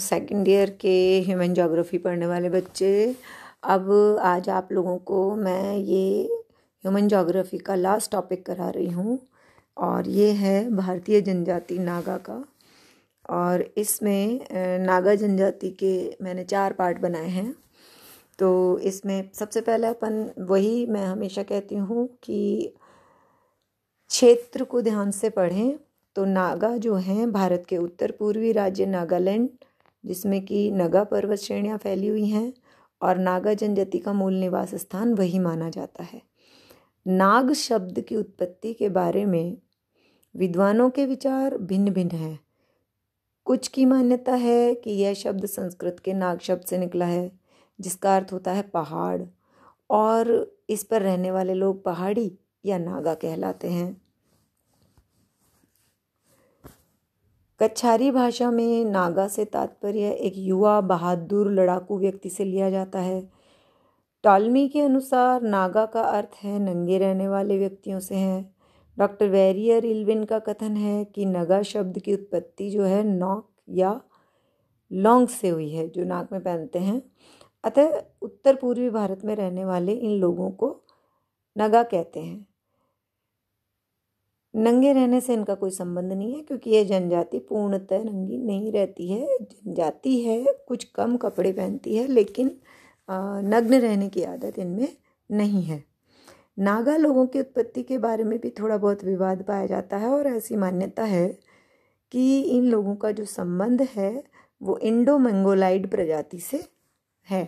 second year के human geography पढ़ने वाले बच्चे अब आज आप लोगों को मैं ये ह्यूमन जोग्राफ़ी का लास्ट टॉपिक करा रही हूँ और ये है भारतीय जनजाति नागा का और इसमें नागा जनजाति के मैंने चार पार्ट बनाए हैं तो इसमें सबसे पहले अपन वही मैं हमेशा कहती हूँ कि क्षेत्र को ध्यान से पढ़ें तो नागा जो हैं भारत के उत्तर पूर्वी राज्य नागालैंड जिसमें कि नगा पर्वत श्रेणियाँ फैली हुई हैं और नागा जनजाति का मूल निवास स्थान वही माना जाता है नाग शब्द की उत्पत्ति के बारे में विद्वानों के विचार भिन्न भिन्न हैं कुछ की मान्यता है कि यह शब्द संस्कृत के नाग शब्द से निकला है जिसका अर्थ होता है पहाड़ और इस पर रहने वाले लोग पहाड़ी या नागा कहलाते हैं कच्छारी भाषा में नागा से तात्पर्य एक युवा बहादुर लड़ाकू व्यक्ति से लिया जाता है टालमी के अनुसार नागा का अर्थ है नंगे रहने वाले व्यक्तियों से है डॉक्टर वैरियर इल्विन का कथन है कि नगा शब्द की उत्पत्ति जो है नॉक या लौंग से हुई है जो नाक में पहनते हैं अतः उत्तर पूर्वी भारत में रहने वाले इन लोगों को नगा कहते हैं नंगे रहने से इनका कोई संबंध नहीं है क्योंकि ये जनजाति पूर्णतः नंगी नहीं रहती है जनजाति है कुछ कम कपड़े पहनती है लेकिन नग्न रहने की आदत इनमें नहीं है नागा लोगों की उत्पत्ति के बारे में भी थोड़ा बहुत विवाद पाया जाता है और ऐसी मान्यता है कि इन लोगों का जो संबंध है वो इंडो मंगोलाइड प्रजाति से है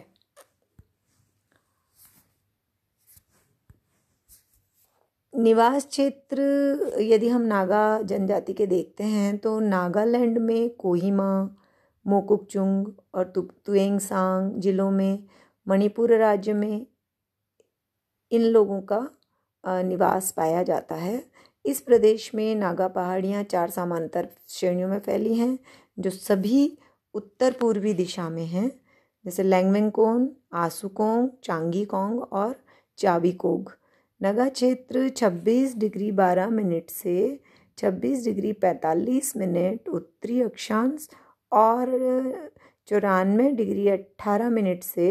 निवास क्षेत्र यदि हम नागा जनजाति के देखते हैं तो नागालैंड में कोहिमा मोकुकचुंग और तुएंगसांग जिलों में मणिपुर राज्य में इन लोगों का निवास पाया जाता है इस प्रदेश में नागा पहाड़ियाँ चार समांतर श्रेणियों में फैली हैं जो सभी उत्तर पूर्वी दिशा में हैं जैसे लैंगमेंगकोन आसुकोंग चांगीकोंग और चावीकोंग नगा क्षेत्र 26 डिग्री 12 मिनट से 26 डिग्री 45 मिनट उत्तरी अक्षांश और चौरानवे डिग्री 18 मिनट से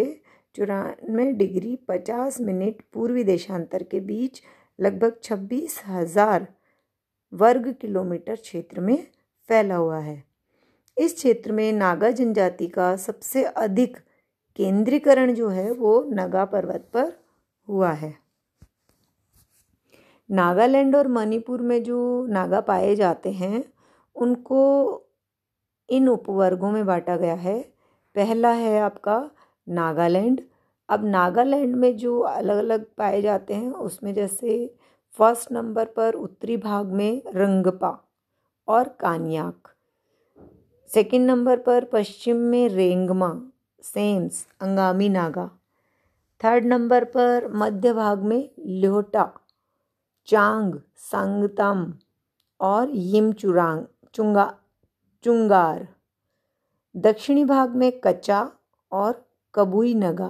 चौरानवे डिग्री 50 मिनट पूर्वी देशांतर के बीच लगभग छब्बीस हजार वर्ग किलोमीटर क्षेत्र में फैला हुआ है इस क्षेत्र में नागा जनजाति का सबसे अधिक केंद्रीकरण जो है वो नगा पर्वत पर हुआ है नागालैंड और मणिपुर में जो नागा पाए जाते हैं उनको इन उपवर्गों में बाँटा गया है पहला है आपका नागालैंड अब नागालैंड में जो अलग अलग पाए जाते हैं उसमें जैसे फर्स्ट नंबर पर उत्तरी भाग में रंगपा और कान्याक सेकंड नंबर पर पश्चिम में रेंगमा सेम्स अंगामी नागा थर्ड नंबर पर मध्य भाग में ल्योटा चांग संगतम और चुरांग चुंगा चुंगार दक्षिणी भाग में कचा और कबुई नगा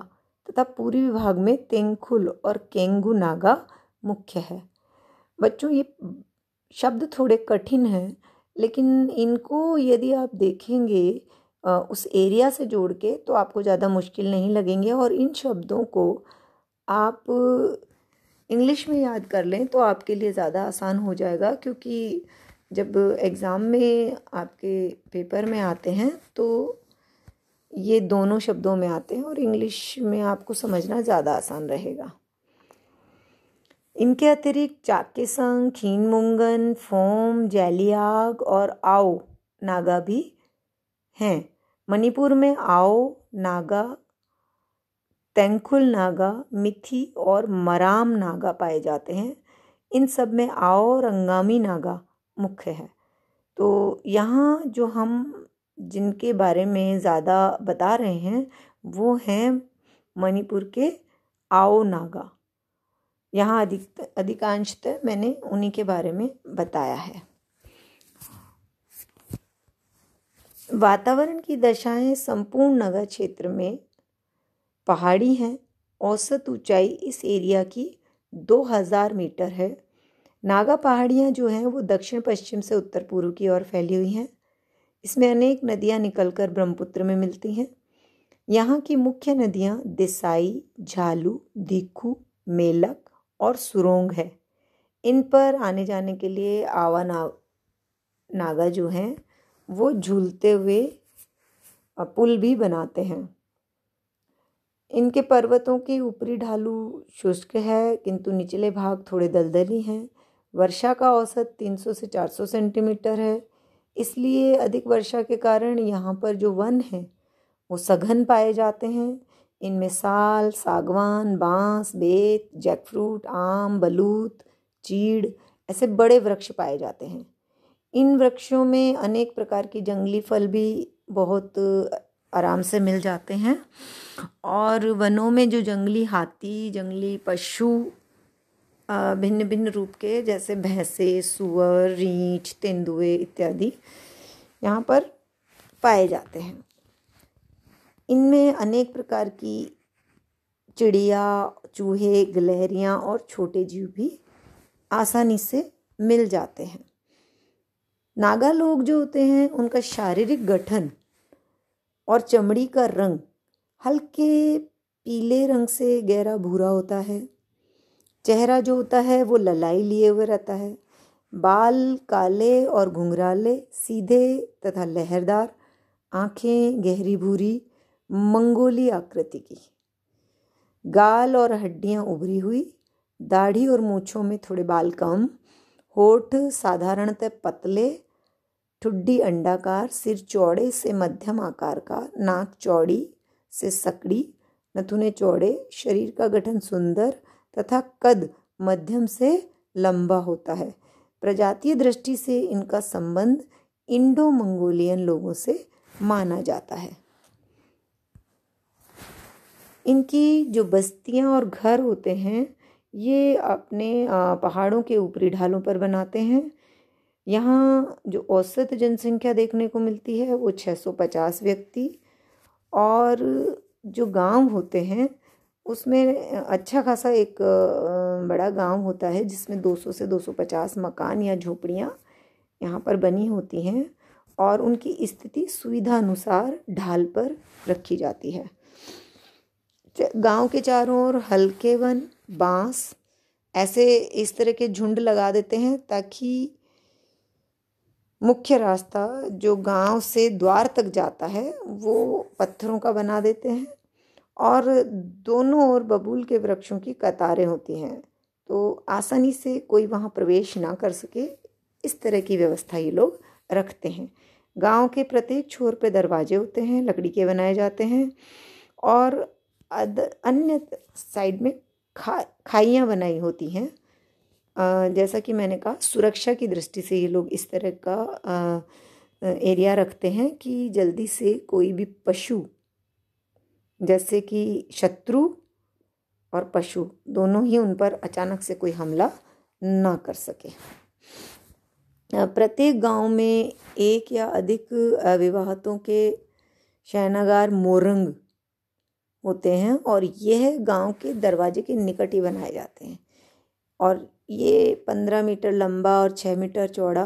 तथा पूर्वी भाग में तेंखुल और केंगु नागा मुख्य है बच्चों ये शब्द थोड़े कठिन हैं लेकिन इनको यदि आप देखेंगे उस एरिया से जोड़ के तो आपको ज़्यादा मुश्किल नहीं लगेंगे और इन शब्दों को आप इंग्लिश में याद कर लें तो आपके लिए ज़्यादा आसान हो जाएगा क्योंकि जब एग्ज़ाम में आपके पेपर में आते हैं तो ये दोनों शब्दों में आते हैं और इंग्लिश में आपको समझना ज़्यादा आसान रहेगा इनके अतिरिक्त चाकेसंग खीन मुंगन फोम जैलियाग और आओ नागा भी हैं मणिपुर में आओ नागा तेंखुल नागा मिथि और मराम नागा पाए जाते हैं इन सब में आओ और नागा मुख्य है तो यहाँ जो हम जिनके बारे में ज़्यादा बता रहे हैं वो हैं मणिपुर के आओ नागा यहाँ अधिक अधिकांशतः मैंने उन्हीं के बारे में बताया है वातावरण की दशाएं संपूर्ण नगर क्षेत्र में पहाड़ी हैं औसत ऊंचाई इस एरिया की 2000 मीटर है नागा पहाड़ियाँ जो हैं वो दक्षिण पश्चिम से उत्तर पूर्व की ओर फैली हुई हैं इसमें अनेक नदियाँ निकलकर ब्रह्मपुत्र में मिलती हैं यहाँ की मुख्य नदियाँ देसाई झालू दीखू मेलक और सुरोंग है इन पर आने जाने के लिए आवा ना नागा जो हैं वो झूलते हुए पुल भी बनाते हैं इनके पर्वतों की ऊपरी ढालू शुष्क है किंतु निचले भाग थोड़े दलदली हैं वर्षा का औसत 300 से 400 सेंटीमीटर है इसलिए अधिक वर्षा के कारण यहाँ पर जो वन है वो सघन पाए जाते हैं इनमें साल सागवान बांस बेत जैकफ्रूट आम बलूत चीड़ ऐसे बड़े वृक्ष पाए जाते हैं इन वृक्षों में अनेक प्रकार की जंगली फल भी बहुत आराम से मिल जाते हैं और वनों में जो जंगली हाथी जंगली पशु भिन्न भिन्न रूप के जैसे भैंसे सुअर रीछ तेंदुए इत्यादि यहाँ पर पाए जाते हैं इनमें अनेक प्रकार की चिड़िया चूहे गलहरियाँ और छोटे जीव भी आसानी से मिल जाते हैं नागा लोग जो होते हैं उनका शारीरिक गठन और चमड़ी का रंग हल्के पीले रंग से गहरा भूरा होता है चेहरा जो होता है वो ललाई लिए हुए रहता है बाल काले और घुंघराले सीधे तथा लहरदार आँखें गहरी भूरी मंगोली आकृति की गाल और हड्डियाँ उभरी हुई दाढ़ी और मूछों में थोड़े बाल कम होठ साधारणतः पतले ठुड्डी अंडाकार सिर चौड़े से मध्यम आकार का नाक चौड़ी से सकड़ी नथुने चौड़े शरीर का गठन सुंदर तथा कद मध्यम से लंबा होता है प्रजातीय दृष्टि से इनका संबंध इंडो मंगोलियन लोगों से माना जाता है इनकी जो बस्तियां और घर होते हैं ये अपने पहाड़ों के ऊपरी ढालों पर बनाते हैं यहाँ जो औसत जनसंख्या देखने को मिलती है वो 650 व्यक्ति और जो गांव होते हैं उसमें अच्छा खासा एक बड़ा गांव होता है जिसमें 200 से 250 मकान या झोपड़ियाँ यहाँ पर बनी होती हैं और उनकी स्थिति सुविधा अनुसार ढाल पर रखी जाती है गांव के चारों ओर हल्के वन बांस ऐसे इस तरह के झुंड लगा देते हैं ताकि मुख्य रास्ता जो गांव से द्वार तक जाता है वो पत्थरों का बना देते हैं और दोनों ओर बबूल के वृक्षों की कतारें होती हैं तो आसानी से कोई वहाँ प्रवेश ना कर सके इस तरह की व्यवस्था ये लोग रखते हैं गांव के प्रत्येक छोर पे दरवाजे होते हैं लकड़ी के बनाए जाते हैं और अन्य साइड में खा खाइयाँ बनाई होती हैं जैसा कि मैंने कहा सुरक्षा की दृष्टि से ये लोग इस तरह का एरिया रखते हैं कि जल्दी से कोई भी पशु जैसे कि शत्रु और पशु दोनों ही उन पर अचानक से कोई हमला ना कर सके प्रत्येक गांव में एक या अधिक विवाहतों के शहनागार मोरंग होते हैं और यह गांव के दरवाजे के निकट ही बनाए जाते हैं और ये पंद्रह मीटर लंबा और छः मीटर चौड़ा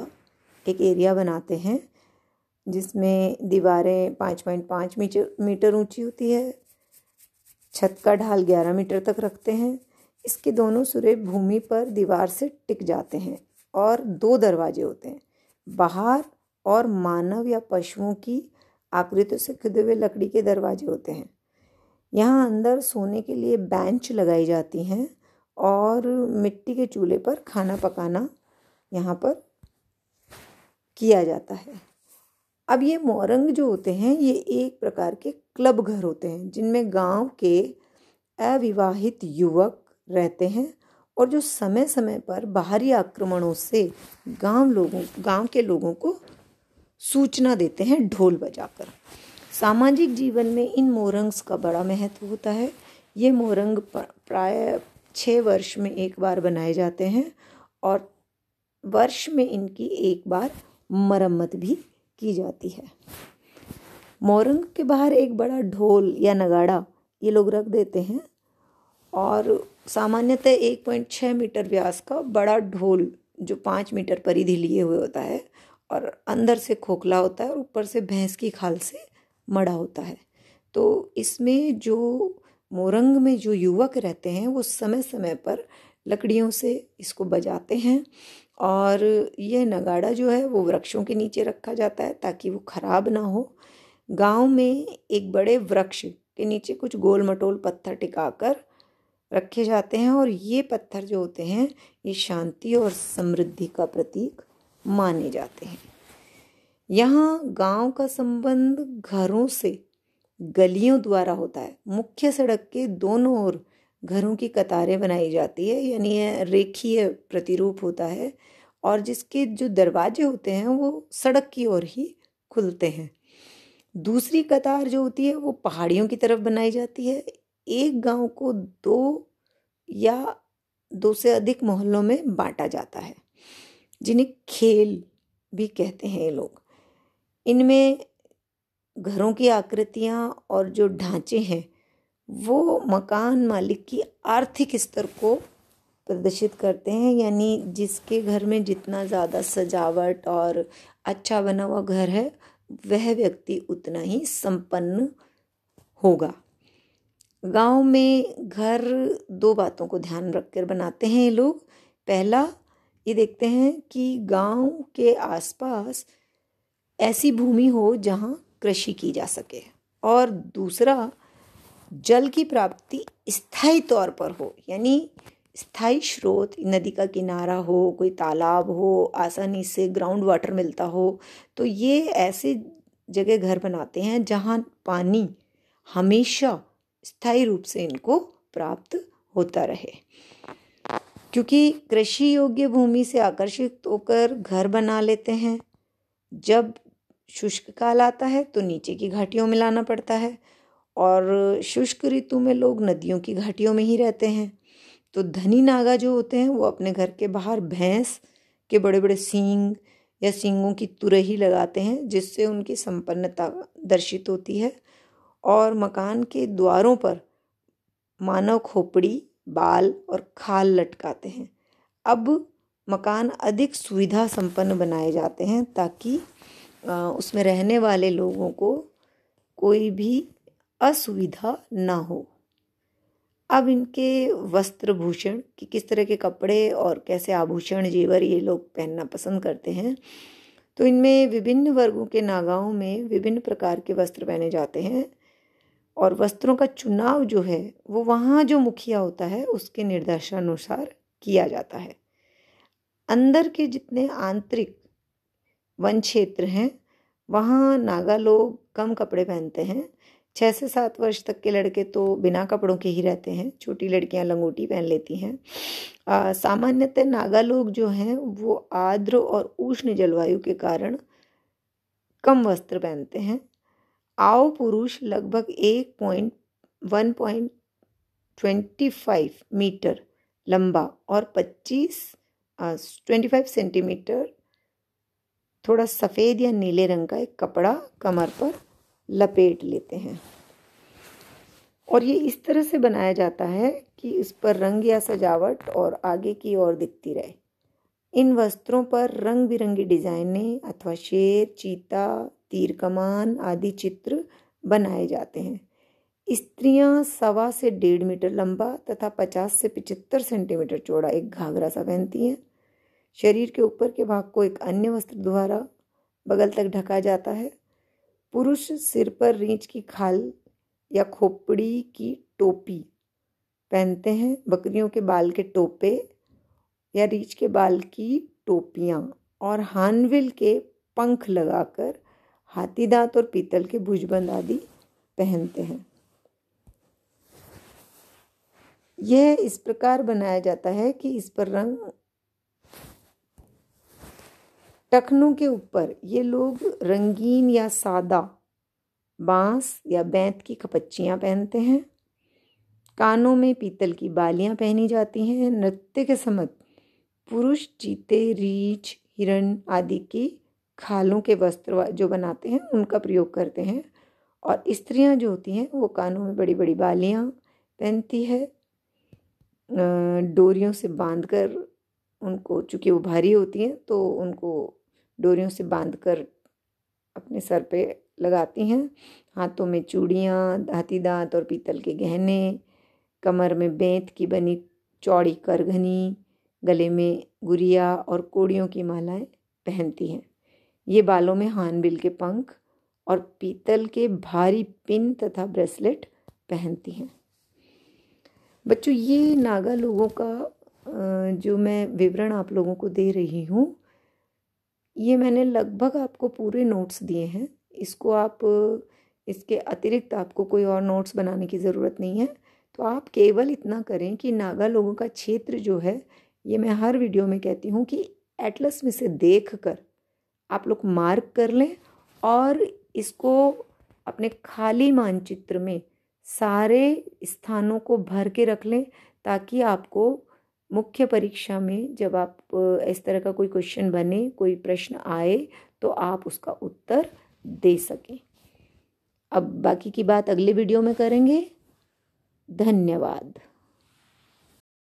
एक एरिया बनाते हैं जिसमें दीवारें पाँच पॉइंट पाँच मीटर मीटर ऊँची होती है छत का ढाल ग्यारह मीटर तक रखते हैं इसके दोनों सुरे भूमि पर दीवार से टिक जाते हैं और दो दरवाजे होते हैं बाहर और मानव या पशुओं की आकृतियों से खुदे हुए लकड़ी के दरवाजे होते हैं यहाँ अंदर सोने के लिए बेंच लगाई जाती हैं और मिट्टी के चूल्हे पर खाना पकाना यहाँ पर किया जाता है अब ये मोरंग जो होते हैं ये एक प्रकार के क्लब घर होते हैं जिनमें गांव के अविवाहित युवक रहते हैं और जो समय समय पर बाहरी आक्रमणों से गांव लोगों गांव के लोगों को सूचना देते हैं ढोल बजाकर सामाजिक जीवन में इन मोरंग्स का बड़ा महत्व होता है ये मोरंग प्राय छः वर्ष में एक बार बनाए जाते हैं और वर्ष में इनकी एक बार मरम्मत भी की जाती है मोरंग के बाहर एक बड़ा ढोल या नगाड़ा ये लोग रख देते हैं और सामान्यतः एक पॉइंट छः मीटर व्यास का बड़ा ढोल जो पाँच मीटर परिधि लिए हुए होता है और अंदर से खोखला होता है और ऊपर से भैंस की खाल से मड़ा होता है तो इसमें जो मोरंग में जो युवक रहते हैं वो समय समय पर लकड़ियों से इसको बजाते हैं और यह नगाड़ा जो है वो वृक्षों के नीचे रखा जाता है ताकि वो खराब ना हो गांव में एक बड़े वृक्ष के नीचे कुछ गोल मटोल पत्थर टिकाकर रखे जाते हैं और ये पत्थर जो होते हैं ये शांति और समृद्धि का प्रतीक माने जाते हैं यहाँ गांव का संबंध घरों से गलियों द्वारा होता है मुख्य सड़क के दोनों ओर घरों की कतारें बनाई जाती है यानी यह रेखीय प्रतिरूप होता है और जिसके जो दरवाजे होते हैं वो सड़क की ओर ही खुलते हैं दूसरी कतार जो होती है वो पहाड़ियों की तरफ बनाई जाती है एक गांव को दो या दो से अधिक मोहल्लों में बांटा जाता है जिन्हें खेल भी कहते हैं ये लोग इनमें घरों की आकृतियाँ और जो ढांचे हैं वो मकान मालिक की आर्थिक स्तर को प्रदर्शित करते हैं यानी जिसके घर में जितना ज़्यादा सजावट और अच्छा बना हुआ घर है वह व्यक्ति उतना ही संपन्न होगा गांव में घर दो बातों को ध्यान रखकर बनाते हैं ये लोग पहला ये देखते हैं कि गांव के आसपास ऐसी भूमि हो जहाँ कृषि की जा सके और दूसरा जल की प्राप्ति स्थायी तौर पर हो यानी स्थायी स्रोत नदी का किनारा हो कोई तालाब हो आसानी से ग्राउंड वाटर मिलता हो तो ये ऐसे जगह घर बनाते हैं जहाँ पानी हमेशा स्थायी रूप से इनको प्राप्त होता रहे क्योंकि कृषि योग्य भूमि से आकर्षित होकर घर बना लेते हैं जब शुष्क काल आता है तो नीचे की घाटियों में लाना पड़ता है और शुष्क ऋतु में लोग नदियों की घाटियों में ही रहते हैं तो धनी नागा जो होते हैं वो अपने घर के बाहर भैंस के बड़े बड़े सींग या सींगों की तुरही लगाते हैं जिससे उनकी संपन्नता दर्शित होती है और मकान के द्वारों पर मानव खोपड़ी बाल और खाल लटकाते हैं अब मकान अधिक सुविधा संपन्न बनाए जाते हैं ताकि उसमें रहने वाले लोगों को कोई भी असुविधा ना हो अब इनके वस्त्र भूषण कि किस तरह के कपड़े और कैसे आभूषण जेवर ये लोग पहनना पसंद करते हैं तो इनमें विभिन्न वर्गों के नागाओं में विभिन्न प्रकार के वस्त्र पहने जाते हैं और वस्त्रों का चुनाव जो है वो वहाँ जो मुखिया होता है उसके निर्देशानुसार किया जाता है अंदर के जितने आंतरिक वन क्षेत्र हैं वहाँ नागा लोग कम कपड़े पहनते हैं छः से सात वर्ष तक के लड़के तो बिना कपड़ों के ही रहते हैं छोटी लड़कियाँ लंगोटी पहन लेती हैं सामान्यतः नागा लोग जो हैं वो आर्द्र और उष्ण जलवायु के कारण कम वस्त्र पहनते हैं आओ पुरुष लगभग एक point one point twenty five metre लंबा और पच्चीस ट्वेंटी फाइव सेंटीमीटर थोड़ा सफ़ेद या नीले रंग का एक कपड़ा कमर पर लपेट लेते हैं और ये इस तरह से बनाया जाता है कि इस पर रंग या सजावट और आगे की ओर दिखती रहे इन वस्त्रों पर रंग बिरंगी डिज़ाइनें अथवा शेर चीता तीर कमान आदि चित्र बनाए जाते हैं स्त्रियां सवा से डेढ़ मीटर लंबा तथा पचास से पचहत्तर सेंटीमीटर चौड़ा एक घाघरा सा पहनती हैं शरीर के ऊपर के भाग को एक अन्य वस्त्र द्वारा बगल तक ढका जाता है पुरुष सिर पर रींच की खाल या खोपड़ी की टोपी पहनते हैं बकरियों के बाल के टोपे या रीछ के बाल की टोपियाँ और हानविल के पंख लगाकर हाथी दांत और पीतल के भुजबंद आदि पहनते हैं यह इस प्रकार बनाया जाता है कि इस पर रंग टखनों के ऊपर ये लोग रंगीन या सादा बांस या बैंत की खपच्चियाँ पहनते हैं कानों में पीतल की बालियाँ पहनी जाती हैं नृत्य के समय पुरुष चीते रीछ हिरण आदि की खालों के वस्त्र जो बनाते हैं उनका प्रयोग करते हैं और स्त्रियां जो होती हैं वो कानों में बड़ी बड़ी बालियां पहनती है डोरियों से बांध कर उनको चूँकि वो भारी होती हैं तो उनको डोरियों से बांध कर अपने सर पे लगाती हैं हाथों में चूड़ियाँ हाथी दांत और पीतल के गहने कमर में बेंत की बनी चौड़ी करघनी गले में गुड़िया और कोड़ियों की मालाएं पहनती हैं ये बालों में हानबिल के पंख और पीतल के भारी पिन तथा ब्रेसलेट पहनती हैं बच्चों ये नागा लोगों का जो मैं विवरण आप लोगों को दे रही हूँ ये मैंने लगभग आपको पूरे नोट्स दिए हैं इसको आप इसके अतिरिक्त आपको कोई और नोट्स बनाने की ज़रूरत नहीं है तो आप केवल इतना करें कि नागा लोगों का क्षेत्र जो है ये मैं हर वीडियो में कहती हूँ कि एटलस में से देख कर आप लोग मार्क कर लें और इसको अपने खाली मानचित्र में सारे स्थानों को भर के रख लें ताकि आपको मुख्य परीक्षा में जब आप इस तरह का कोई क्वेश्चन बने कोई प्रश्न आए तो आप उसका उत्तर दे सकें अब बाकी की बात अगले वीडियो में करेंगे धन्यवाद